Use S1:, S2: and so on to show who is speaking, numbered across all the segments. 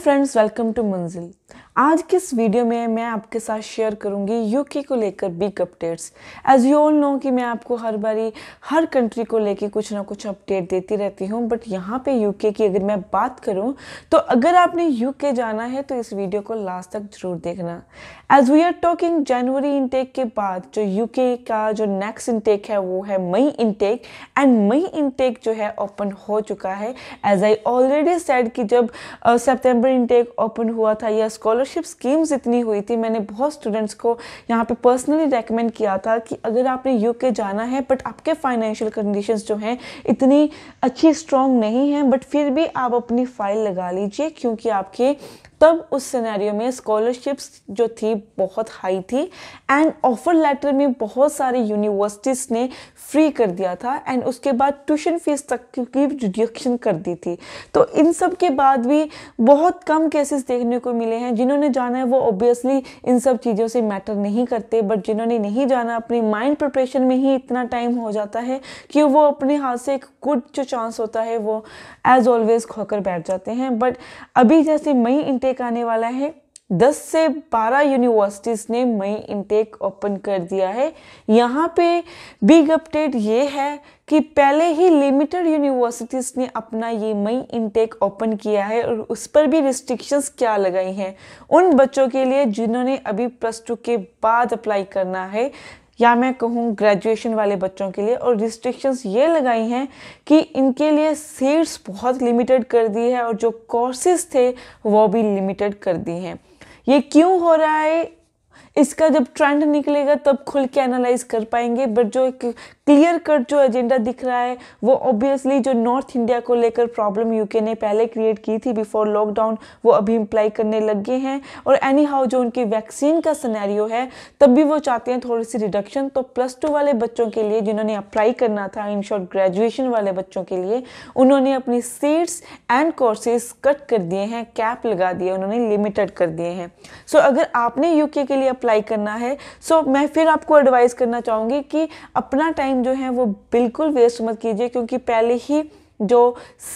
S1: friends, welcome to Munzil. आज के इस वीडियो में मैं आपके साथ शेयर करूंगी यूके को लेकर big updates as you all know कि मैं आपको हर बारी हर कंट्री को लेकर कुछ ना कुछ अपडेट देती रहती हूँ बट यहां पे यूके की अगर मैं बात करूँ तो अगर आपने यूके जाना है तो इस वीडियो को लास्ट तक जरूर देखना as we are talking January intake के बाद जो यूके का जो नेक्स्ट इनटेक है वो है May intake and May intake जो है ओपन हो चुका है एज आई ऑलरेडी सेड कि जब सेप्टेम्बर इनटेक ओपन हुआ था या स्कॉलर स्कॉलरशिप स्कीम्स इतनी हुई थी मैंने बहुत स्टूडेंट्स को यहाँ पे पर्सनली रेकमेंड किया था कि अगर आपने यूके जाना है बट आपके फाइनेंशियल कंडीशंस जो हैं इतनी अच्छी स्ट्रॉन्ग नहीं हैं बट फिर भी आप अपनी फ़ाइल लगा लीजिए क्योंकि आपके तब उस सिनेरियो में स्कॉलरशिप्स जो थी बहुत हाई थी एंड ऑफर लेटर में बहुत सारे यूनिवर्सिटीज़ ने फ्री कर दिया था एंड उसके बाद ट्यूशन फीस तक की रिडक्शन कर दी थी तो इन सब के बाद भी बहुत कम केसेस देखने को मिले हैं जिन्होंने जाना है वो ऑब्वियसली इन सब चीज़ों से मैटर नहीं करते बट जिन्होंने नहीं जाना अपनी माइंड प्रिपरेशन में ही इतना टाइम हो जाता है कि वो अपने हाथ से एक गुड जो चांस होता है वो एज ऑलवेज खोकर बैठ जाते हैं बट अभी जैसे मई इंटेक आने वाला है 10 से 12 यूनिवर्सिटीज़ ने मई इंटेक ओपन कर दिया है यहाँ पे बिग अपडेट ये है कि पहले ही लिमिटेड यूनिवर्सिटीज़ ने अपना ये मई इंटेक ओपन किया है और उस पर भी रिस्ट्रिक्शंस क्या लगाई हैं उन बच्चों के लिए जिन्होंने अभी प्लस टू के बाद अप्लाई करना है या मैं कहूँ ग्रेजुएशन वाले बच्चों के लिए और रिस्ट्रिक्शंस ये लगाई हैं कि इनके लिए सीट्स बहुत लिमिटेड कर दी है और जो कोर्सेज थे वो भी लिमिटेड कर दी हैं ये क्यों हो रहा है इसका जब ट्रेंड निकलेगा तब खुल के एनालाइज कर पाएंगे बट जो एक क्लियर कट जो एजेंडा दिख रहा है वो ऑब्वियसली जो नॉर्थ इंडिया को लेकर प्रॉब्लम यूके ने पहले क्रिएट की थी बिफोर लॉकडाउन वो अभी इम्प्लाई करने लग गए हैं और एनी हाउ जो उनकी वैक्सीन का सिनेरियो है तब भी वो चाहते हैं थोड़ी सी रिडक्शन तो प्लस टू वाले बच्चों के लिए जिन्होंने अप्लाई करना था इन शॉर्ट ग्रेजुएशन वाले बच्चों के लिए उन्होंने अपनी सीट्स एंड कोर्सेज कट कर दिए हैं कैप लगा दिए उन्होंने लिमिटेड कर दिए हैं सो so, अगर आपने यूके के लिए अप्लाई करना है सो so मैं फिर आपको एडवाइस करना चाहूँगी कि अपना टाइम टाइम जो है वो बिल्कुल वेस्ट मत कीजिए क्योंकि पहले ही जो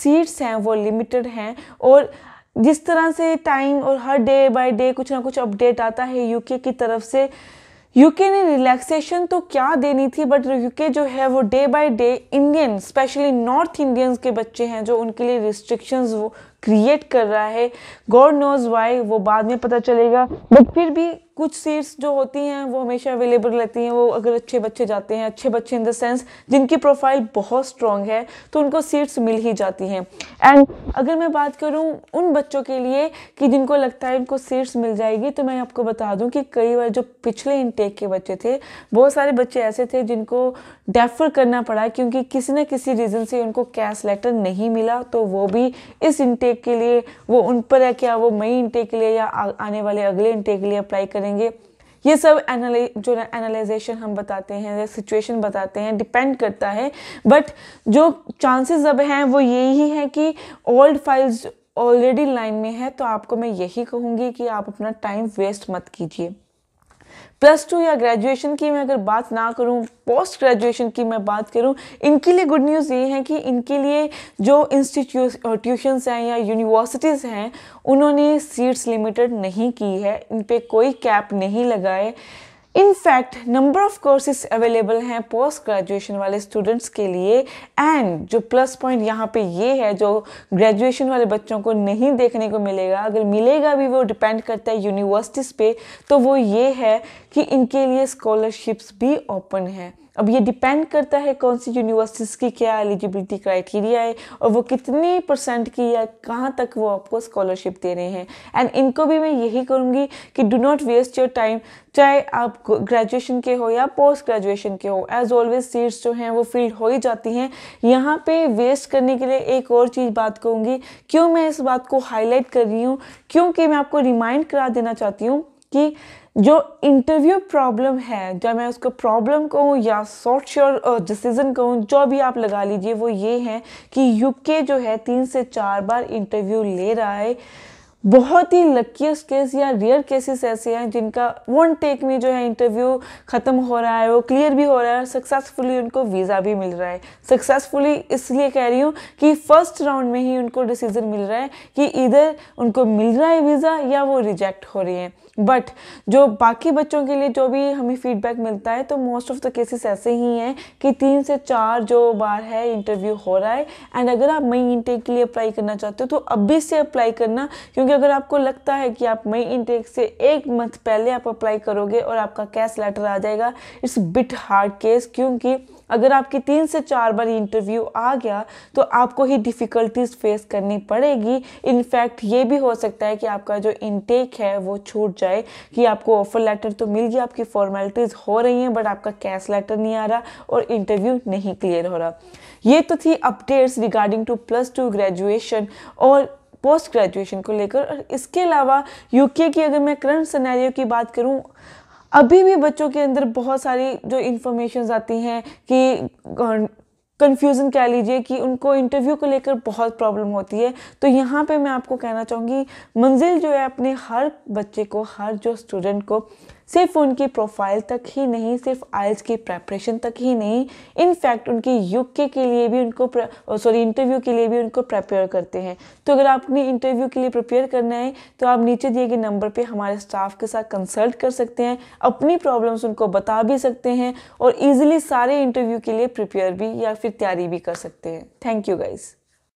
S1: सीट्स हैं वो लिमिटेड हैं और जिस तरह से टाइम और हर डे बाय डे कुछ ना कुछ अपडेट आता है यूके की तरफ से यूके ने रिलैक्सेशन तो क्या देनी थी बट यूके जो है वो day by day Indian especially north Indians के बच्चे हैं जो उनके लिए रिस्ट्रिक्शंस वो क्रिएट कर रहा है गॉड नोज वाई वो बाद में पता चलेगा बट फिर भी कुछ सीट्स जो होती हैं वो हमेशा अवेलेबल रहती हैं वो अगर अच्छे बच्चे जाते हैं अच्छे बच्चे इन द सेंस जिनकी प्रोफाइल बहुत स्ट्रॉन्ग है तो उनको सीट्स मिल ही जाती हैं एंड अगर मैं बात करूँ उन बच्चों के लिए कि जिनको लगता है उनको सीट्स मिल जाएगी तो मैं आपको बता दूँ कि कई बार जो पिछले इनटेक के बच्चे थे बहुत सारे बच्चे ऐसे थे जिनको डेफर करना पड़ा क्योंकि किसी न किसी रीज़न से उनको कैश लेटर नहीं मिला तो वो भी इस इनटेक के लिए वो उन पर है क्या वो मई इनटेक के लिए या आने वाले अगले इनटेक के लिए अप्लाई कर करेंगे ये सब एनालाइज जो एनालाइजेशन हम बताते हैं या सिचुएशन बताते हैं डिपेंड करता है बट जो चांसेस अब हैं वो यही है कि ओल्ड फाइल्स ऑलरेडी लाइन में है तो आपको मैं यही कहूँगी कि आप अपना टाइम वेस्ट मत कीजिए प्लस टू या ग्रेजुएशन की मैं अगर बात ना करूँ पोस्ट ग्रेजुएशन की मैं बात करूँ इनके लिए गुड न्यूज़ ये है कि इनके लिए जो ट्यूशन्स हैं या यूनिवर्सिटीज़ हैं उन्होंने सीट्स लिमिटेड नहीं की है इन पर कोई कैप नहीं लगाए in fact number of courses available हैं पोस्ट ग्रेजुएशन वाले स्टूडेंट्स के लिए एंड जो प्लस पॉइंट यहाँ पे ये है जो ग्रेजुएशन वाले बच्चों को नहीं देखने को मिलेगा अगर मिलेगा भी वो डिपेंड करता है यूनिवर्सिटीज़ पे तो वो ये है कि इनके लिए स्कॉलरशिप्स भी ओपन है अब ये डिपेंड करता है कौन सी यूनिवर्सिटीज़ की क्या एलिजिबिलिटी क्राइटेरिया है और वो कितने परसेंट की या कहाँ तक वो आपको स्कॉलरशिप दे रहे हैं एंड इनको भी मैं यही करूँगी कि do not waste your time चाहे आप ग्रेजुएशन के हो या पोस्ट ग्रेजुएशन के हो एज ऑलवेज सीट्स जो हैं वो फिल्ड हो ही जाती हैं यहाँ पे वेस्ट करने के लिए एक और चीज़ बात कहूँगी क्यों मैं इस बात को हाईलाइट कर रही हूँ क्योंकि मैं आपको रिमाइंड करा देना चाहती हूँ कि जो इंटरव्यू प्रॉब्लम है जो मैं उसको प्रॉब्लम कहूँ या शॉर्ट श्योर डिसीजन कहूँ जो भी आप लगा लीजिए वो ये है कि यूके जो है तीन से चार बार इंटरव्यू ले रहा है बहुत ही लक्कीस्ट केस या रेयर केसेस ऐसे हैं जिनका वन टेक में जो है इंटरव्यू ख़त्म हो रहा है वो क्लियर भी हो रहा है सक्सेसफुली उनको वीज़ा भी मिल रहा है सक्सेसफुली इसलिए कह रही हूँ कि फर्स्ट राउंड में ही उनको डिसीज़न मिल रहा है कि इधर उनको मिल रहा है वीज़ा या वो रिजेक्ट हो रही है बट जो बाकी बच्चों के लिए जो भी हमें फीडबैक मिलता है तो मोस्ट ऑफ द केसेस ऐसे ही हैं कि तीन से चार जो बार है इंटरव्यू हो रहा है एंड अगर आप मई इनटेक के लिए अप्लाई करना चाहते हो तो अभी से अप्लाई करना क्योंकि क्योंकि अगर आपको लगता है कि आप मई इनटेक से एक मंथ पहले आप अप्लाई करोगे और आपका कैश लेटर आ जाएगा इट्स बिट हार्ड केस क्योंकि अगर आपकी तीन से चार बार इंटरव्यू आ गया तो आपको ही डिफ़िकल्टीज फेस करनी पड़ेगी इनफैक्ट ये भी हो सकता है कि आपका जो इनटेक है वो छूट जाए कि आपको ऑफ़र लेटर तो मिल गया आपकी फॉर्मेलिटीज़ हो रही हैं बट आपका कैश लेटर नहीं आ रहा और इंटरव्यू नहीं क्लियर हो रहा ये तो थी updates regarding to plus two graduation और पोस्ट ग्रेजुएशन को लेकर और इसके अलावा यूके की अगर मैं करंट सिनेरियो की बात करूँ अभी भी बच्चों के अंदर बहुत सारी जो इन्फॉर्मेशन आती हैं कि कन्फ्यूज़न अं, कह लीजिए कि उनको इंटरव्यू को लेकर बहुत प्रॉब्लम होती है तो यहाँ पे मैं आपको कहना चाहूँगी मंजिल जो है अपने हर बच्चे को हर जो स्टूडेंट को सिर्फ उनकी प्रोफाइल तक ही नहीं सिर्फ आइल्स की प्रेपरेशन तक ही नहीं इनफैक्ट उनकी यूके के लिए भी उनको सॉरी इंटरव्यू oh, के लिए भी उनको प्रिपेयर करते हैं तो अगर आपने इंटरव्यू के लिए प्रिपेयर करना है तो आप नीचे दिए गए नंबर पर हमारे स्टाफ के साथ कंसल्ट कर सकते हैं अपनी प्रॉब्लम्स उनको बता भी सकते हैं और ईजिली सारे इंटरव्यू के लिए प्रिपेयर भी या फिर तैयारी भी कर सकते हैं थैंक यू गाइज़